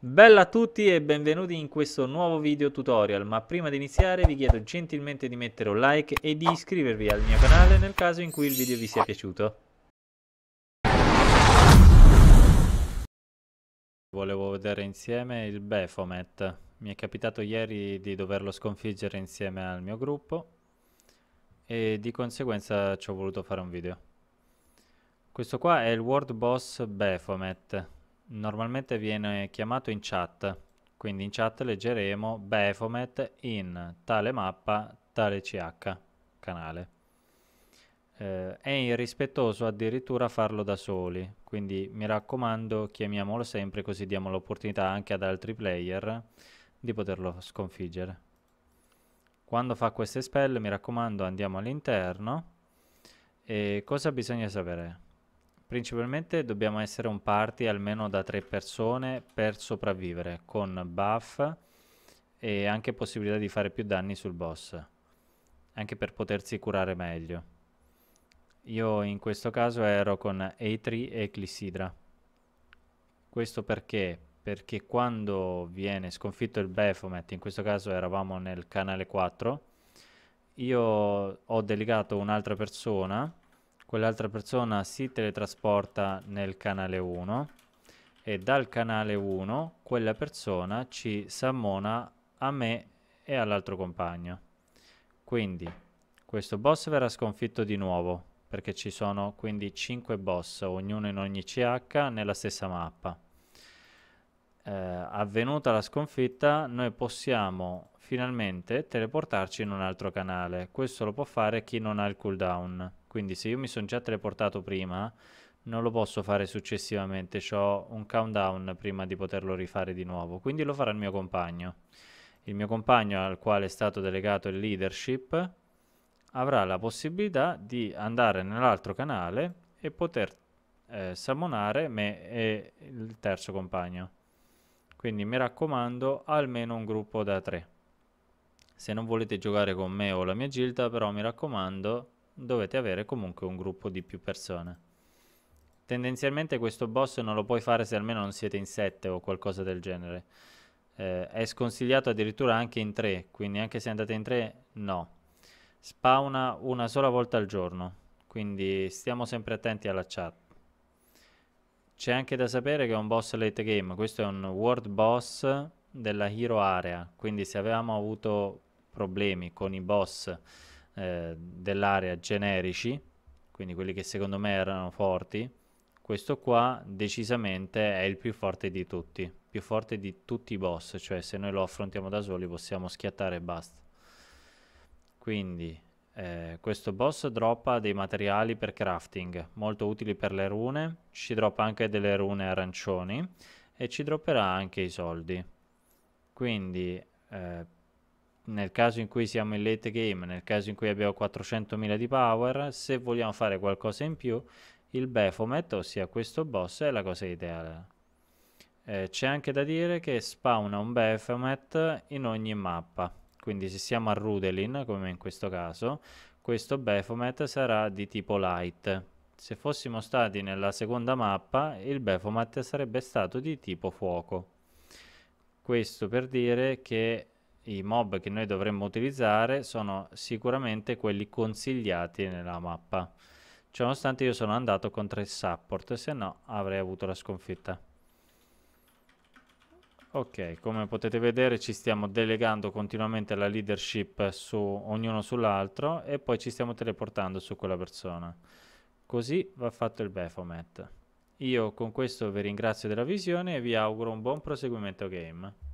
Bella a tutti e benvenuti in questo nuovo video tutorial, ma prima di iniziare vi chiedo gentilmente di mettere un like e di iscrivervi al mio canale nel caso in cui il video vi sia piaciuto. Volevo vedere insieme il Befomet, mi è capitato ieri di doverlo sconfiggere insieme al mio gruppo e di conseguenza ci ho voluto fare un video. Questo qua è il World Boss Befomet normalmente viene chiamato in chat, quindi in chat leggeremo Befomet in tale mappa, tale CH, canale. Eh, è irrispettoso addirittura farlo da soli, quindi mi raccomando chiamiamolo sempre così diamo l'opportunità anche ad altri player di poterlo sconfiggere. Quando fa queste spell mi raccomando andiamo all'interno e cosa bisogna sapere? Principalmente dobbiamo essere un party almeno da tre persone per sopravvivere, con buff e anche possibilità di fare più danni sul boss, anche per potersi curare meglio. Io in questo caso ero con Eitri e Clissidra. Questo perché? Perché quando viene sconfitto il Baphomet, in questo caso eravamo nel canale 4, io ho delegato un'altra persona quell'altra persona si teletrasporta nel canale 1 e dal canale 1 quella persona ci sammona a me e all'altro compagno. Quindi questo boss verrà sconfitto di nuovo perché ci sono quindi 5 boss, ognuno in ogni CH nella stessa mappa. Eh, avvenuta la sconfitta noi possiamo finalmente teleportarci in un altro canale. Questo lo può fare chi non ha il cooldown. Quindi se io mi sono già teleportato prima, non lo posso fare successivamente. Ho un countdown prima di poterlo rifare di nuovo. Quindi lo farà il mio compagno. Il mio compagno al quale è stato delegato il leadership avrà la possibilità di andare nell'altro canale e poter eh, salmonare me e il terzo compagno. Quindi mi raccomando almeno un gruppo da tre. Se non volete giocare con me o la mia gilda, però mi raccomando, dovete avere comunque un gruppo di più persone. Tendenzialmente questo boss non lo puoi fare se almeno non siete in 7 o qualcosa del genere. Eh, è sconsigliato addirittura anche in 3, quindi anche se andate in 3, no. Spawna una sola volta al giorno, quindi stiamo sempre attenti alla chat. C'è anche da sapere che è un boss late game, questo è un world boss della hero area, quindi se avevamo avuto problemi con i boss eh, dell'area generici, quindi quelli che secondo me erano forti, questo qua decisamente è il più forte di tutti, più forte di tutti i boss, cioè se noi lo affrontiamo da soli possiamo schiattare e basta. Quindi eh, questo boss droppa dei materiali per crafting, molto utili per le rune, ci droppa anche delle rune arancioni e ci dropperà anche i soldi. Quindi eh, nel caso in cui siamo in late game, nel caso in cui abbiamo 400.000 di power, se vogliamo fare qualcosa in più, il Baphomet, ossia questo boss, è la cosa ideale. Eh, c'è anche da dire che spawna un Baphomet in ogni mappa, quindi se siamo a Rudelin, come in questo caso, questo Baphomet sarà di tipo light. Se fossimo stati nella seconda mappa, il Baphomet sarebbe stato di tipo fuoco. Questo per dire che i mob che noi dovremmo utilizzare sono sicuramente quelli consigliati nella mappa. Ciononostante io sono andato contro il support, se no avrei avuto la sconfitta. Ok, come potete vedere ci stiamo delegando continuamente la leadership su ognuno sull'altro e poi ci stiamo teleportando su quella persona. Così va fatto il Befomet. Io con questo vi ringrazio della visione e vi auguro un buon proseguimento game.